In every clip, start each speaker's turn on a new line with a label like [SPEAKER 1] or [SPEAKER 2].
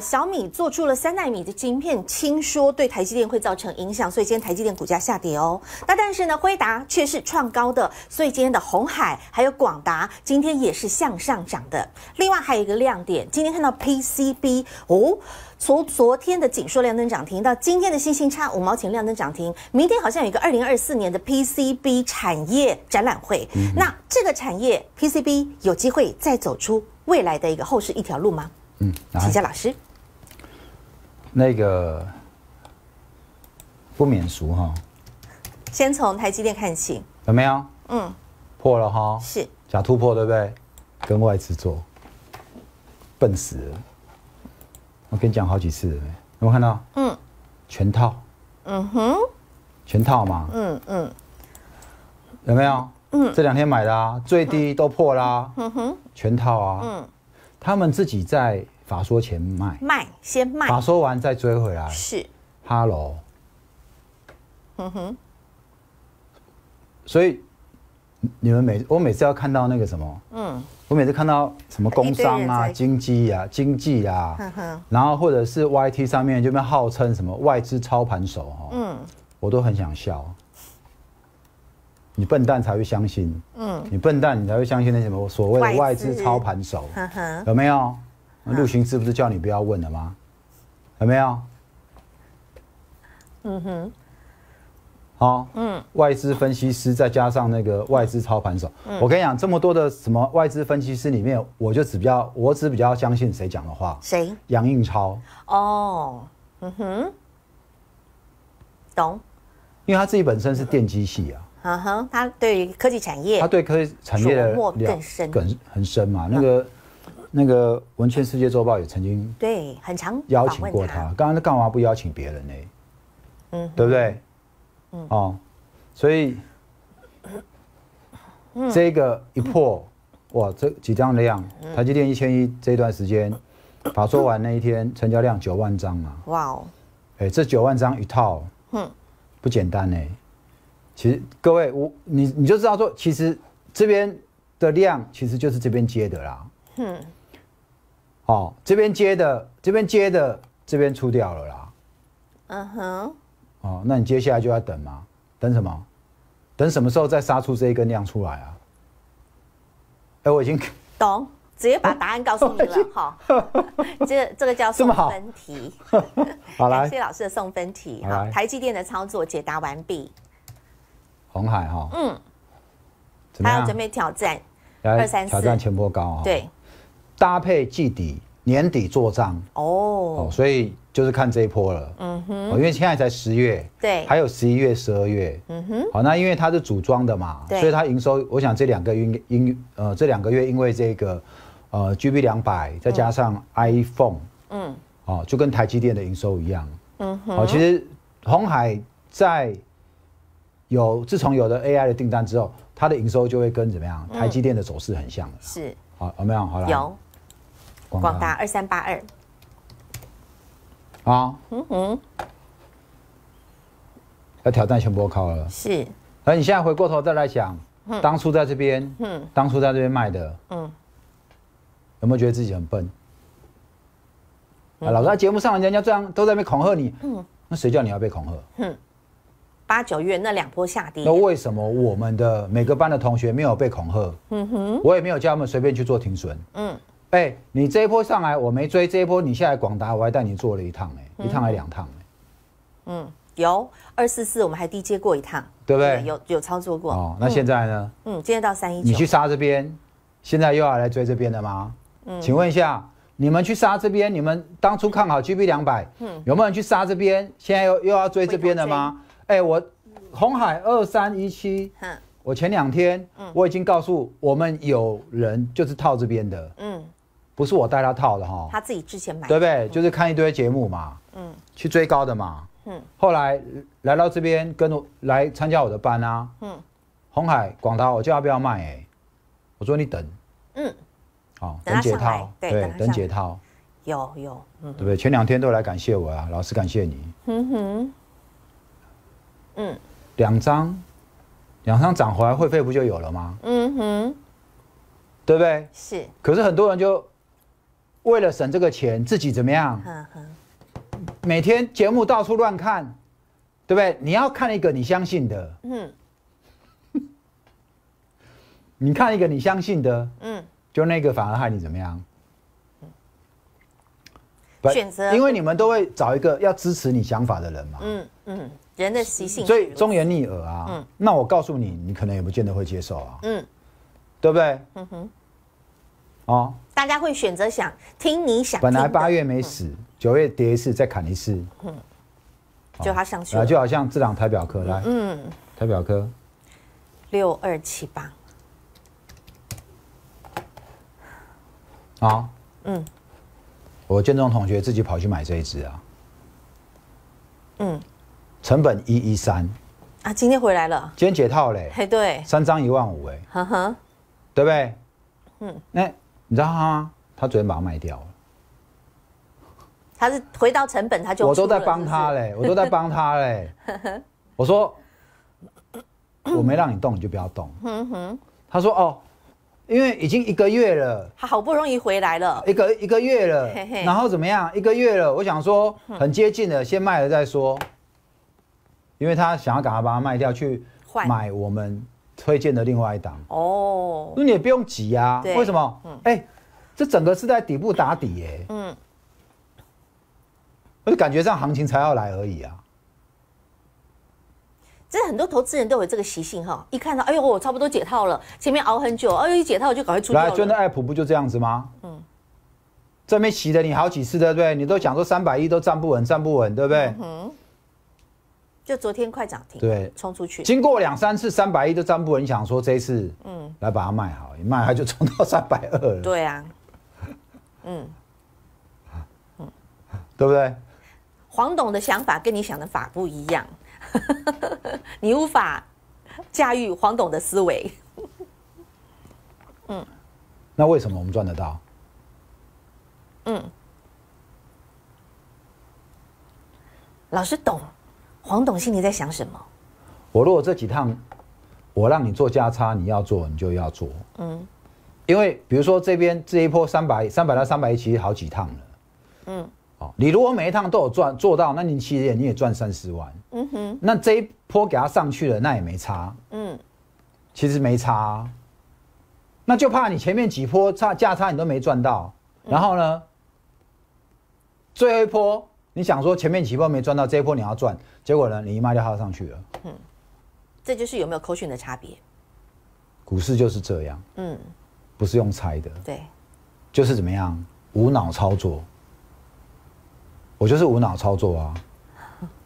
[SPEAKER 1] 小米做出了三纳米的晶片，听说对台积电会造成影响，所以今天台积电股价下跌哦。那但是呢，辉达却是创高的，所以今天的红海还有广达今天也是向上涨的。另外还有一个亮点，今天看到 PCB 哦，从昨天的紧缩量能涨停到今天的星星差五毛钱量能涨停，明天好像有一个二零二四年的 PCB 产业展览会。那这个产业 PCB 有机会再走出未来的一个后市一条路吗？嗯，请教老师。
[SPEAKER 2] 那个不免俗哈，
[SPEAKER 1] 先从台积电看起，有没有？嗯，
[SPEAKER 2] 破了哈，是假突破对不对？跟外资做，笨死了。我跟你讲好几次了，有没看到？嗯，全套。嗯哼，全套嘛。
[SPEAKER 3] 嗯嗯，
[SPEAKER 2] 有没有？嗯，这两天买的，啊，最低都破啦。嗯哼，全套啊。嗯，他们自己在。法说前卖，
[SPEAKER 1] 卖先卖，法
[SPEAKER 2] 说完再追回来。是，哈喽，嗯哼，所以你们每我每次要看到那个什么，嗯，我每次看到什么工商啊、经济啊、经济啊，然后或者是 Y T 上面就被号称什么外资操盘手哦，嗯，我都很想笑，你笨蛋才会相信，嗯，你笨蛋你才会相信那什么所谓的外资操盘手，有没有？陆行师不是叫你不要问了吗？有没有？嗯哼。好。嗯。外资分析师再加上那个外资操盘手，我跟你讲，这么多的什么外资分析师里面，我就只比较，我只比较相信谁讲的话。谁？杨应超。
[SPEAKER 1] 哦。嗯哼。懂。
[SPEAKER 2] 因为他自己本身是电机系啊。
[SPEAKER 1] 嗯哼，他对科技产业，他对
[SPEAKER 2] 科技产业的更很深嘛，那个。那个《文圈世界周报》也曾经
[SPEAKER 1] 对很长
[SPEAKER 2] 邀请过他。刚刚干嘛不邀请别人呢？嗯，对不对？嗯哦，所以这个一破哇，这几张量，台积电一千一这段时间，法说完那一天 成交量九万张嘛。哇哦！哎，这九万张一套，嗯，不简单呢。其实各位，我你你就知道说，其实这边的量其实就是这边接的啦。嗯。哦，这边接的，这边接的，这边出掉了啦。
[SPEAKER 1] 嗯哼。
[SPEAKER 2] 哦，那你接下来就要等吗？等什么？等什么时候再杀出这一根量出来啊？哎，我已经
[SPEAKER 1] 懂，直接把答案告诉你了，好，这这个叫送分题。
[SPEAKER 2] 好，感谢
[SPEAKER 1] 老师的送分题。好，台积电的操作解答完毕。红海哈。嗯。怎还要准备挑战？二三挑战全
[SPEAKER 2] 波高啊。对。搭配季底年底做账
[SPEAKER 1] 哦，哦，
[SPEAKER 2] 所以就是看这一波了，
[SPEAKER 3] 嗯哼，因为现
[SPEAKER 2] 在才十月，对，还有十一月、十二月，嗯哼，好，那因为它是组装的嘛，所以它营收，我想这两个因因呃这两个月因为这个呃 G B 两百再加上 iPhone，嗯，哦，就跟台积电的营收一样，
[SPEAKER 3] 嗯哼，哦，其实
[SPEAKER 2] 红海在有自从有了 A I 的订单之后，它的营收就会跟怎么样台积电的走势很像是，好有没有？好了，有。广达
[SPEAKER 1] 二三八二，
[SPEAKER 2] 啊，嗯哼，要挑战全波靠了，是。那你现在回过头再来想，当初在这边，嗯，当初在这边卖的，嗯，有没有觉得自己很笨？啊，老在节目上，人家这样都在那边恐吓你，嗯，那谁叫你要被恐吓？八九月
[SPEAKER 1] 那两波下跌，那为
[SPEAKER 2] 什么我们的每个班的同学没有被恐吓？
[SPEAKER 1] 嗯哼，我
[SPEAKER 2] 也没有叫他们随便去做停损，嗯。哎，你这一波上来我没追，这一波你下来广达我还带你做了一趟呢，一趟还两趟
[SPEAKER 1] 嗯，有二四四我们还低接过一趟，对不对？有有操作过。哦，那现在呢？嗯，今天到三一七。你去
[SPEAKER 2] 杀这边，现在又要来追这边的吗？嗯，请问一下，你们去杀这边，你们当初看好 G B 两百，嗯，有没有人去杀这边？现在又又要追这边的吗？哎，我红海二三一七，嗯，我前两天，嗯，我已经告诉我们有人就是套这边的，嗯。不是我带他套的哈，他
[SPEAKER 1] 自己之前买，对不
[SPEAKER 2] 对？就是看一堆节目嘛，嗯，去追高的嘛，嗯。后来来到这边跟我来参加我的班啊，嗯。红海广达，我叫他不要卖，哎，我说你等，嗯，好，等解套，对，等解套。
[SPEAKER 1] 有有，嗯，对不
[SPEAKER 2] 对？前两天都来感谢我啊，老师感谢你。
[SPEAKER 3] 嗯哼，嗯。
[SPEAKER 2] 两张，两张涨回来会费不就有了吗？
[SPEAKER 3] 嗯哼，
[SPEAKER 2] 对不对？是。可是很多人就。为了省这个钱，自己怎么样？每天节目到处乱看，对不对？你要看一个你相信的。
[SPEAKER 3] 嗯，
[SPEAKER 2] 你看一个你相信的。嗯，就那个反而害你怎么样？选择，因为你们都会找一个要支持你想法的人嘛。
[SPEAKER 1] 嗯嗯，人的习性。所以
[SPEAKER 2] 忠言逆耳啊。嗯，那我告诉你，你可能也不见得会接受啊。嗯，对不对？嗯哼。哦，
[SPEAKER 1] 大家会选择想听你想。本来八
[SPEAKER 2] 月没死，九月跌一次再砍一次，嗯，就它
[SPEAKER 1] 上去啊，就好
[SPEAKER 2] 像这两台表壳来，嗯，台表壳
[SPEAKER 1] 六二七八，
[SPEAKER 2] 啊，嗯，我建中同学自己跑去买这一支啊，嗯，成本一一三，
[SPEAKER 3] 啊，
[SPEAKER 1] 今天回来了，
[SPEAKER 2] 今天解套嘞，哎，对，三张一万五，哎，呵呵，对不对？嗯，那你知道他，他昨天把它卖掉了。
[SPEAKER 1] 他是回到成本，他就我都在帮他嘞，我都在帮他嘞。
[SPEAKER 2] 我说我没让你动，你就不要动。他说哦，因为已经一个月了，
[SPEAKER 1] 他好不容易回来了，
[SPEAKER 2] 一个一个月了，然后怎么样？一个月了，我想说很接近了，先卖了再说。因为他想要赶快把它卖掉，去买我们。推荐的另外一档
[SPEAKER 3] 哦，那
[SPEAKER 2] 你也不用急呀。为什么？哎，这整个是在底部打底耶。嗯，我就感觉这样行情才要来而已啊。
[SPEAKER 3] 这
[SPEAKER 1] 很多投资人都有这个习性哈，一看到哎呦我差不多解套了，前面熬很久，哎呦一解套我就赶快出去。来，尊的
[SPEAKER 2] p p 不就这样子吗？嗯，这边洗了你好几次，对不对？你都讲说三百亿都站不稳，站不稳，对不对？
[SPEAKER 1] 嗯就昨天快涨停，对，冲出去。经过两
[SPEAKER 2] 三次三百一都站不稳，你想说这一次，嗯，来把它卖好，一卖它就冲到三百二了。
[SPEAKER 1] 对啊，嗯，
[SPEAKER 2] 嗯，对不对？
[SPEAKER 1] 黄董的想法跟你想的法不一样，你无法驾驭黄董的思维。嗯，
[SPEAKER 2] 那为什么我们赚得到？
[SPEAKER 1] 嗯，老师懂。黄董心里在想什么？
[SPEAKER 2] 我如果这几趟，我让你做价差，你要做，你就要做。嗯，因为比如说这边这一波三百三百到三百一，其实好几趟了。嗯，哦，你如果每一趟都有赚做到，那你其实也你也赚三十万。
[SPEAKER 3] 嗯哼，那
[SPEAKER 2] 这一波给他上去了，那也没差。嗯，其实没差。那就怕你前面几波差价差你都没赚到，然后呢，最后一波你想说前面几波没赚到，这一波你要赚。结果呢？你一卖就耗上去了。
[SPEAKER 3] 嗯，
[SPEAKER 1] 这就是有没有扣讯的差别。
[SPEAKER 2] 股市就是这样。嗯，不是用猜的。对，就是怎么样无脑操作。我就是无脑操作啊！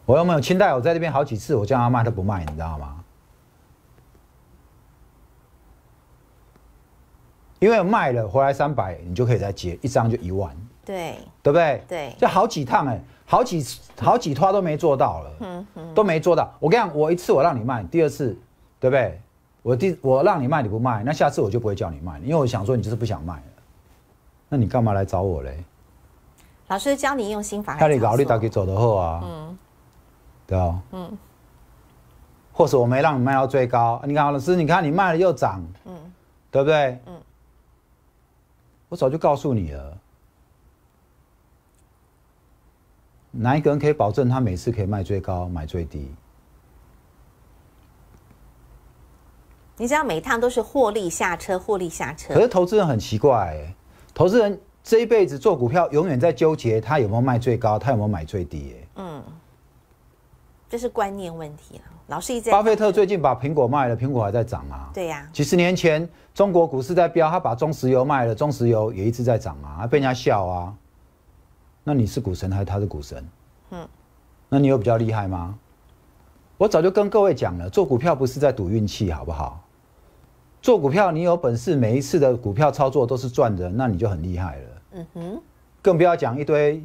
[SPEAKER 2] 我有没有清代？我在这边好几次，我叫他卖，他不卖，你知道吗？因为卖了回来三百，你就可以再接一张，就一万。对。对不对？对，就好几趟哎，好几好几拖都没做到了，
[SPEAKER 3] 嗯都
[SPEAKER 2] 没做到。我跟你讲，我一次我让你卖，第二次，对不对？我第我让你卖你不卖，那下次我就不会叫你卖，因为我想说你就是不想卖了。那你干嘛来找我嘞？
[SPEAKER 1] 老师教你用心法，
[SPEAKER 3] 看
[SPEAKER 2] 你考虑大底走的货啊。嗯，对啊。嗯。或是我没让你卖到最高，你看，老师，你看你卖了又涨，嗯，对不对？嗯。我早就告诉你了。哪一个人可以保证他每次可以卖最高、买最低？
[SPEAKER 1] 你知道每一趟都是获利下车、获利下车。可是投
[SPEAKER 2] 资人很奇怪，投资人这一辈子做股票，永远在纠结他有没有卖最高、他有没有买最低。
[SPEAKER 1] 嗯，这是观念问题了。老是巴
[SPEAKER 2] 菲特最近把苹果卖了，苹果还在涨啊。对呀，几十年前中国股市在飙，他把中石油卖了，中石油也一直在涨啊，被人家笑啊。那你是股神还是他是股神？嗯，那你有比较厉害吗？我早就跟各位讲了，做股票不是在赌运气，好不好？做股票你有本事，每一次的股票操作都是赚的，那你就很厉害了。嗯哼，更不要讲一堆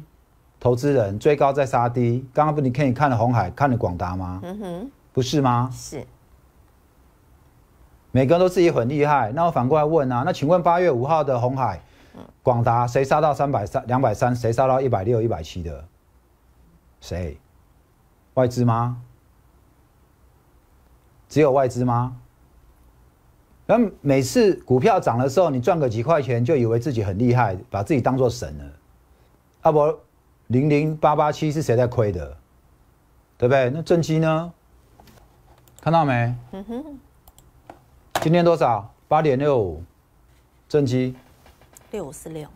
[SPEAKER 2] 投资人追高再杀低。刚刚不你可以看了红海，看了广达吗？嗯哼，不是吗？是。每个人都自己很厉害，那我反过来问啊，那请问八月五号的红海？广达谁杀到三百三两百三？谁杀到一百六一百七的？谁？外资吗？只有外资吗？那每次股票涨的时候，你赚个几块钱就以为自己很厉害，把自己当做神了。阿伯，零零八八七是谁在亏的？对不对？那正奇呢？看到没？嗯哼。今天多少？八点六五，正奇。六五四六，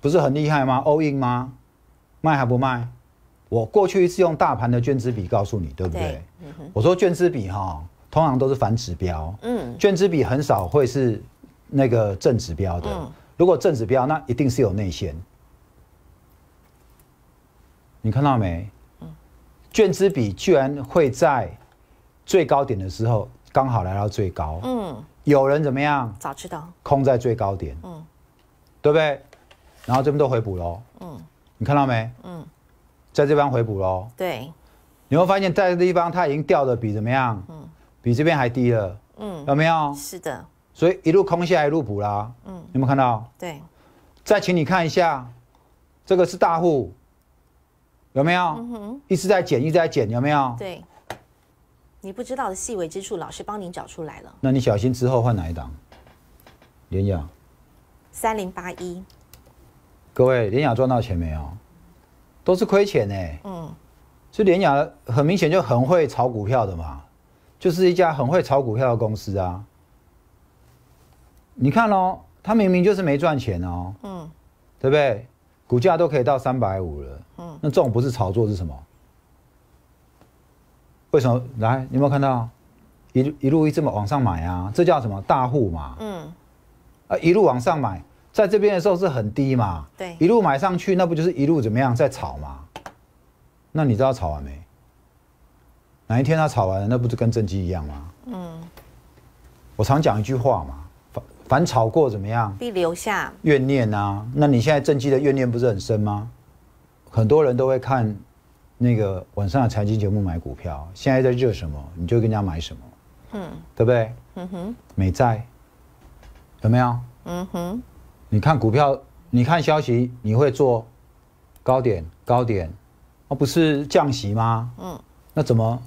[SPEAKER 2] 不是很厉害吗？All in 吗？卖还不卖？我过去一次用大盘的卷子比告诉你，对不对？我说卷子比哈，通常都是反指标。嗯，卷子比很少会是那个正指标的。如果正指标，那一定是有内线。你看到没？嗯，卷子比居然会在最高点的时候刚好来到最高。嗯，有人怎么样？早知道空在最高点。嗯。对不对？然后这边都回补喽。嗯。你看到没？嗯。在这边回补喽。对。你会发现在这地方它已经掉的比怎么样？嗯。比这边还低了。嗯。有没有？是的。所以一路空下一路补啦。嗯。有没有看到？对。再请你看一下，这个是大户，有没有？嗯哼。一直在减一直在减，有没有？
[SPEAKER 1] 对。你不知道的细微之处，老师帮您找出来了。
[SPEAKER 2] 那你小心之后换哪一档？连雅。
[SPEAKER 1] 三零八一，
[SPEAKER 2] 各位，联雅赚到钱没有？都是亏钱呢。嗯，所以联雅很明显就很会炒股票的嘛，就是一家很会炒股票的公司啊。你看哦，他明明就是没赚钱哦。嗯，对不对？股价都可以到三百五了。嗯，那这种不是炒作是什么？为什么？来，你有没有看到？一一路一这么往上买啊，这叫什么大户嘛？嗯。啊，一路往上买，在这边的时候是很低嘛？对。一路买上去，那不就是一路怎么样在炒嘛？那你知道炒完没？哪一天他炒完了，那不是跟正机一样吗？嗯。我常讲一句话嘛，反反炒过怎么样？
[SPEAKER 1] 必留下
[SPEAKER 2] 怨念啊！那你现在正机的怨念不是很深吗？很多人都会看那个晚上的财经节目买股票，现在在热什么，你就跟人家买什么。嗯。对不对？嗯哼。美债。有没有？嗯哼，你看股票，你看消息，你会做高点高点，那不是降息吗？嗯，那怎么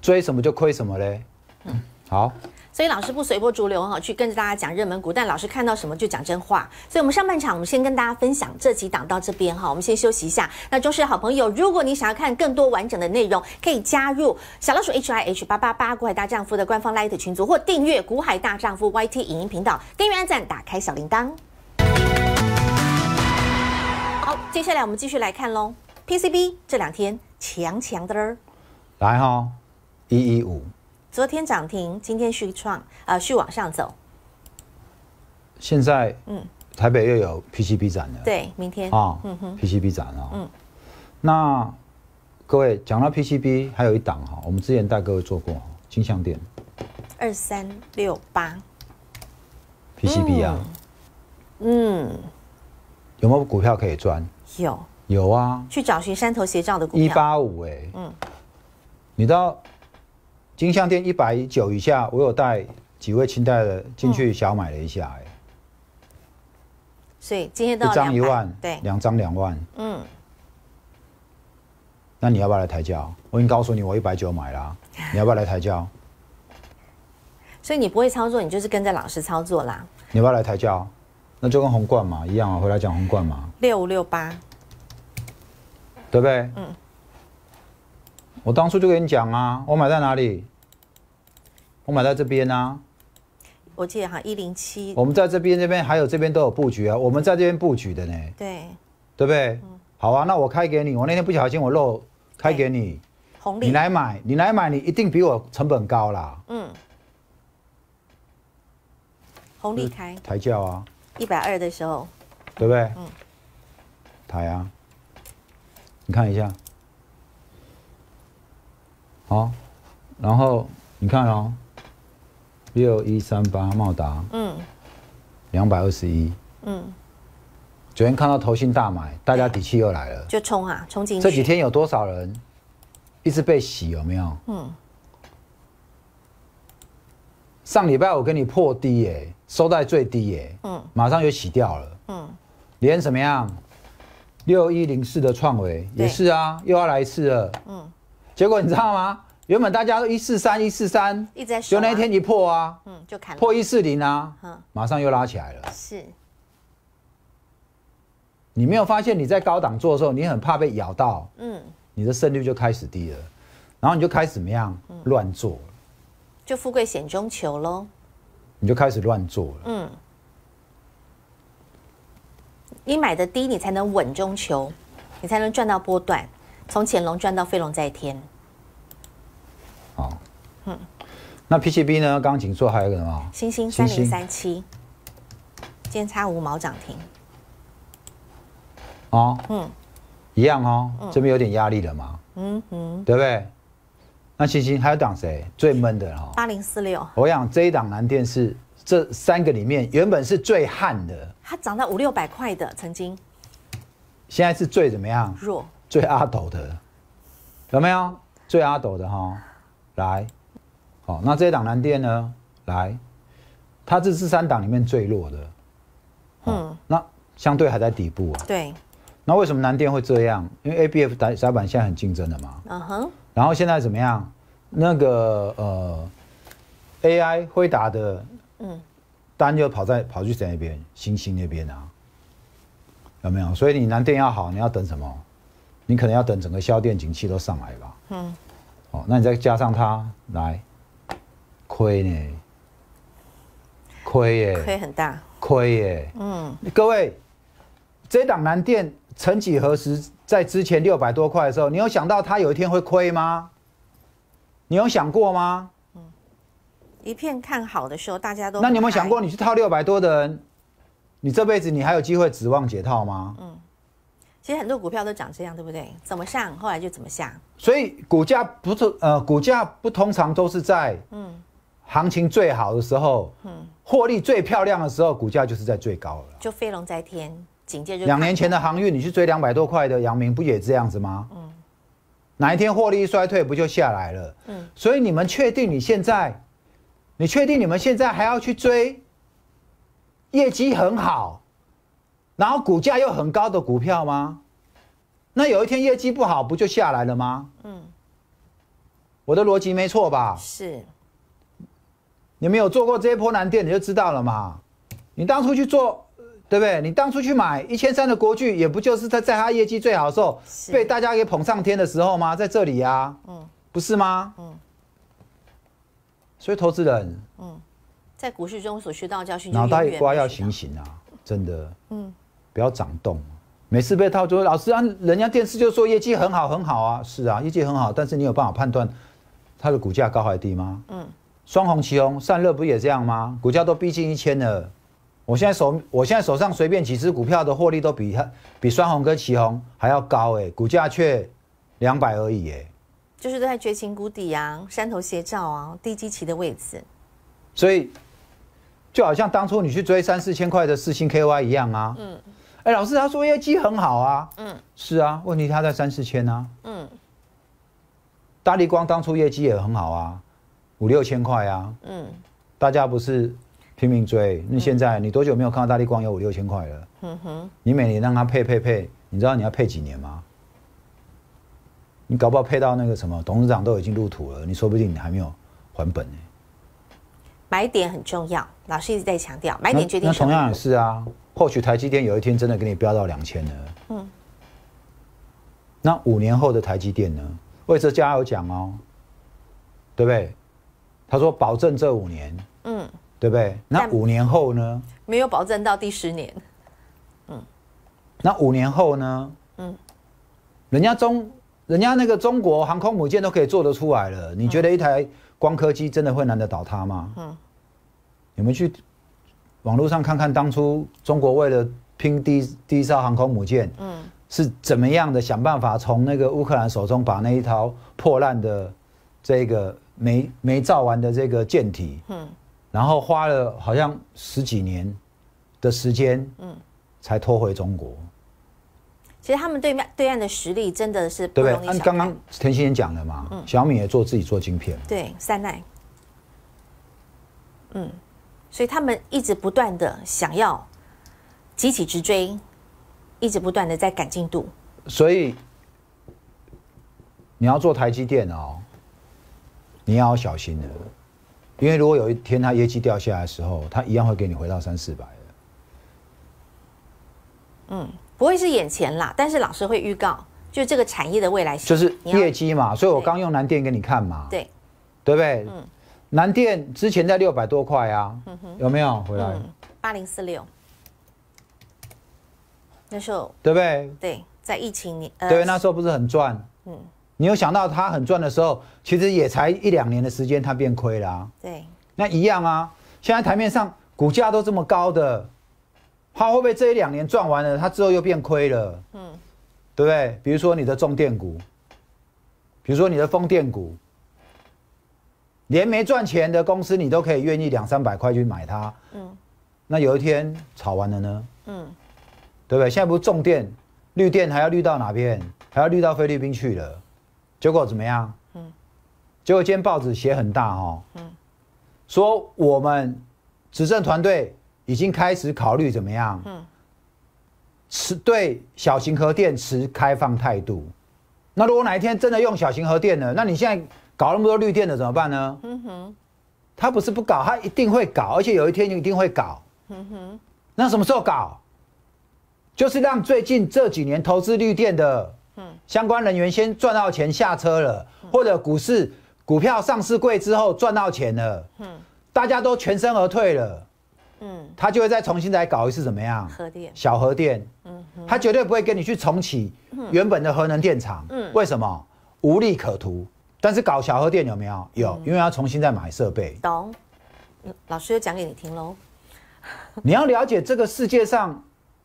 [SPEAKER 2] 追什么就亏什么嘞？嗯，好。
[SPEAKER 1] 所以老师不随波逐流哈，去跟着大家讲热门股，但老师看到什么就讲真话。所以，我们上半场我们先跟大家分享这几档到这边哈，我们先休息一下。那忠实好朋友，如果你想要看更多完整的内容，可以加入小老鼠 h i h 八八八股海大丈夫的官方 lite 群组，或订阅股海大丈夫 YT 影音频道，订阅、按赞、打开小铃铛。好，接下来我们继续来看喽。PCB 这两天强强的，
[SPEAKER 2] 来哈，一一五。
[SPEAKER 1] 昨天涨停，今天续创啊，续往上走。
[SPEAKER 2] 现在，嗯，台北又有 PCB 展了。
[SPEAKER 1] 对，明天啊，嗯哼
[SPEAKER 2] ，PCB 展啊，嗯。那各位讲到 PCB，还有一档哈，我们之前带各位做过金项店。
[SPEAKER 1] 二三六八 PCB 啊。嗯。
[SPEAKER 2] 有没有股票可以赚？有。有啊。
[SPEAKER 1] 去找寻山头斜照的股票。一八五哎。嗯。
[SPEAKER 2] 你到。金项店一百九以下，我有带几位清代的进去小买了一下，哎，
[SPEAKER 1] 所以今天到一张一万，对，两张两万，嗯，
[SPEAKER 2] 那你要不要来抬轿？我已经告诉你，我一百九买了，你要不要来抬轿？
[SPEAKER 1] 所以你不会操作，你就是跟着老师操作啦。
[SPEAKER 2] 你要不要来抬轿？那就跟红冠嘛一样啊，回来讲红冠嘛，
[SPEAKER 1] 六五六八，
[SPEAKER 2] 对不对？嗯。我当初就跟你讲啊，我买在哪里？我买在这边啊。
[SPEAKER 1] 我记得哈，一零七。
[SPEAKER 2] 我们在这边、这边还有这边都有布局啊。我们在这边布局的呢。对。对不对？嗯。好啊，那我开给你。我那天不小心我漏开给你。红利。你来买，你来买，你一定比我成本高啦。
[SPEAKER 1] 嗯。红利开抬轿啊。一百二的时候。
[SPEAKER 2] 对不对？嗯。啊，你看一下。好，然后你看哦，六一三八茂达，嗯，两百二十一，嗯，昨天看到投信大买，大家底气又来了，
[SPEAKER 3] 就
[SPEAKER 1] 冲啊，冲进去。这几
[SPEAKER 2] 天有多少人一直被洗，有没有？嗯。上礼拜我给你破低耶，收在最低耶，嗯，马上就洗掉了，嗯，连什么样？六一零四的创维也是啊，又要来一次了，嗯。结果你知道吗？原本大家都一四三一四三，就那一天一破啊，嗯，就砍破一四零啊，嗯，马上又拉起来了。是，你没有发现你在高档做的时候，你很怕被咬到，嗯，你的胜率就开始低了，然后你就开始怎么样乱做
[SPEAKER 1] 就富贵险中求喽，
[SPEAKER 2] 你就开始乱做了，
[SPEAKER 1] 嗯，你买的低，你才能稳中求，你才能赚到波段。从潜龙转到飞龙在天，哦，嗯，
[SPEAKER 2] 那 PCB 呢？刚刚紧缩还有一个什么？星星三零三
[SPEAKER 1] 七，今天差五毛涨停，
[SPEAKER 2] 哦，嗯，一样哦，这边有点压力了嘛，
[SPEAKER 1] 嗯嗯，对
[SPEAKER 2] 不对？那星星还有挡谁？最闷的哦，
[SPEAKER 1] 八零四六，
[SPEAKER 2] 我想这一档蓝电是这三个里面原本是最悍的，
[SPEAKER 1] 它涨到五六百块的曾经，
[SPEAKER 2] 现在是最怎么样？弱。最阿斗的，有没有最阿斗的哈？来，好，那这档南电呢？来，它是三档里面最弱的，嗯，那相对还在底部啊。对，那为什么南电会这样？因为 A B F 打打板现在很竞争的嘛。嗯哼。然后现在怎么样？那个呃，A I 会打的，嗯，单就跑在跑去谁那边？星星那边啊？有没有？所以你南电要好，你要等什么？你可能要等整个销电景气都上来吧。嗯。哦，那你再加上它来，亏呢？亏耶。亏很大。亏耶。嗯。各位，这档蓝电曾几何时，在之前六百多块的时候，你有想到它有一天会亏吗？你有想过吗？嗯。
[SPEAKER 1] 一片看好的时候，大家都……那你有没有想
[SPEAKER 2] 过，你去套六百多的人，你这辈子你还有机会指望解套吗？
[SPEAKER 1] 嗯。其实很多股票都长这样，对不对？怎么上，后来就怎么下。
[SPEAKER 2] 所以股价不是呃，股价不通常都是在嗯行情最好的时候，嗯获利最漂亮的时候，股价就是在最高了。
[SPEAKER 1] 就飞龙在天，紧接着两年前的航
[SPEAKER 2] 运，你去追两百多块的阳明，不也这样子吗？嗯，哪一天获利衰退，不就下来了？嗯，所以你们确定你现在，你确定你们现在还要去追？业绩很好。然后股价又很高的股票吗？那有一天业绩不好，不就下来了吗？嗯，我的逻辑没错吧？是。你们有做过这一波蓝电，你就知道了嘛。你当初去做，对不对？你当初去买一千三的国巨，也不就是在在他业绩最好的时候，被大家给捧上天的时候吗？在这里啊，嗯，不是吗？嗯。所以投资人，
[SPEAKER 1] 嗯，在股市中所学到教训，脑袋瓜要醒
[SPEAKER 2] 醒啊！真的，嗯。不要掌动，每次被套说老师啊，人家电视就说业绩很好，很好啊。是啊，业绩很好，但是你有办法判断它的股价高还低吗？嗯，双红、旗红、散热不也这样吗？股价都逼近一千了。我现在手，我现在手上随便几只股票的获利都比它，比双红跟旗红还要高哎，股价却两百而已哎。
[SPEAKER 1] 就是都在绝情谷底啊，山头斜照啊，低基期的位置。
[SPEAKER 2] 所以，就好像当初你去追三四千块的四星 KY 一样啊。嗯。哎，老师他说业绩很好啊，嗯，是啊，问题他在三四千啊，嗯，大力光当初业绩也很好啊，五六千块啊，嗯，大家不是拼命追，那现在你多久没有看到大力光有五六千块了？嗯哼，你每年让他配配配，你知道你要配几年吗？你搞不好配到那个什么董事长都已经入土了，你说不定你还没有还本呢。
[SPEAKER 1] 买点很重要，老师一直在强调，买点决定。那同样
[SPEAKER 2] 也是啊，或许台积电有一天真的给你飙到两千呢。嗯。那五年后的台积电呢？魏哲家有讲哦，对不对？他说保证这五年，嗯，对不对？那五年后呢？
[SPEAKER 1] 没有保证到第十年，
[SPEAKER 2] 嗯。那五年后呢？嗯。人家中，人家那个中国航空母舰都可以做得出来了，你觉得一台？光刻机真的会难得倒塌吗？嗯，你们去网络上看看，当初中国为了拼第一艘航空母舰，嗯，是怎么样的想办法从那个乌克兰手中把那一条破烂的这个没没造完的这个舰体，嗯，然后花了好像十几年的时间，嗯，才拖回中国。
[SPEAKER 1] 其实他们对面对岸的实力真的是不容易。觑。对，刚刚
[SPEAKER 2] 田先生讲的嘛，小米也做自己做晶片，
[SPEAKER 1] 对，三奈。嗯，所以他们一直不断的想要急起直追，一直不断的在赶进度。
[SPEAKER 2] 所以你要做台积电哦，你要小心的，因为如果有一天他业绩掉下来的时候，他一样会给你回到三四百的。
[SPEAKER 1] 嗯。不会是眼前啦，但是老师会预告，就这个产业的未来。就是业
[SPEAKER 2] 绩嘛，所以我刚用南电给你看嘛。对，对不对？嗯。南电之前在六百多块啊，有没有回来？
[SPEAKER 1] 八零四六。那时候对不对？对，在疫情年。对，那时候
[SPEAKER 2] 不是很赚。嗯。你有想到它很赚的时候，其实也才一两年的时间，它变亏了。对。那一样啊，现在台面上股价都这么高的。他会不会这一两年赚完了，他之后又变亏了？嗯，对不对？比如说你的重电股，比如说你的风电股，连没赚钱的公司你都可以愿意两三百块去买它。嗯，那有一天炒完了呢？嗯，对不对？现在不是重电、绿电还要绿到哪边，还要绿到菲律宾去了，结果怎么样？嗯，结果今天报纸写很大哦。嗯，说我们执政团队。已经开始考虑怎么样？嗯，持对小型核电持开放态度。那如果哪一天真的用小型核电了，那你现在搞那么多绿电的怎么办呢？嗯哼，他不是不搞，他一定会搞，而且有一天就一定会搞。嗯哼，那什么时候搞？就是让最近这几年投资绿电的，相关人员先赚到钱下车了，或者股市股票上市贵之后赚到钱了，嗯，大家都全身而退了。嗯，他就会再重新再搞一次怎么样？核电小核电，
[SPEAKER 3] 嗯，他绝
[SPEAKER 2] 对不会跟你去重启原本的核能电厂。嗯，为什么？无利可图。但是搞小核电有没有？有，因为要重新再买设备。
[SPEAKER 1] 懂，老师又讲给你听喽。
[SPEAKER 2] 你要了解这个世界上，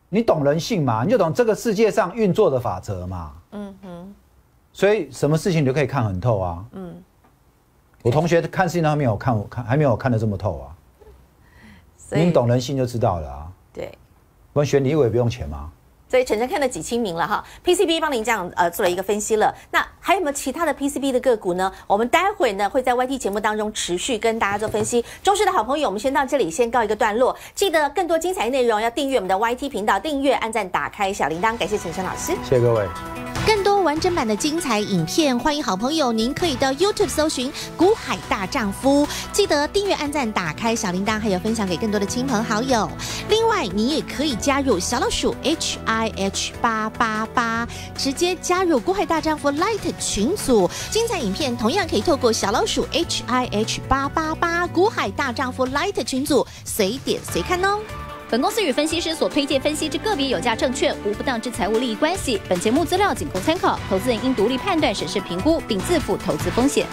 [SPEAKER 2] 你懂人性嘛？你就懂这个世界上运作的法则嘛？
[SPEAKER 3] 嗯哼。
[SPEAKER 2] 所以什么事情你就可以看很透啊？嗯，我同学看事情还没有看，我看还没有看得这么透啊。你懂人性就知道了。对，我选李伟不用钱吗？
[SPEAKER 1] 所以晨晨看得几千名了哈，PCB 帮您这样呃做了一个分析了。那还有没有其他的 PCB 的个股呢？我们待会呢会在 YT 节目当中持续跟大家做分析。中视的好朋友，我们先到这里先告一个段落。记得更多精彩内容要订阅我们的 YT 频道，订阅、按赞、打开小铃铛。感谢晨晨老师，谢谢各位。更多完整版的精彩影片，欢迎好朋友，您可以到 YouTube 搜寻《股海大丈夫》，记得订阅、按赞、打开小铃铛，还有分享给更多的亲朋好友。另外，你也可以加入小老鼠 HR。i h 八八八直接加入“股海大丈夫 ”light 群组，精彩影片同样可以透过小老鼠 h i h 八八八“股海大丈夫 ”light 群组随点随看哦。本公司与分析师所推荐分析之个别有价证券无不当之财务利益关系，本节目资料仅供参考，投资人应独立判断、审视、评估，并自负投资风险。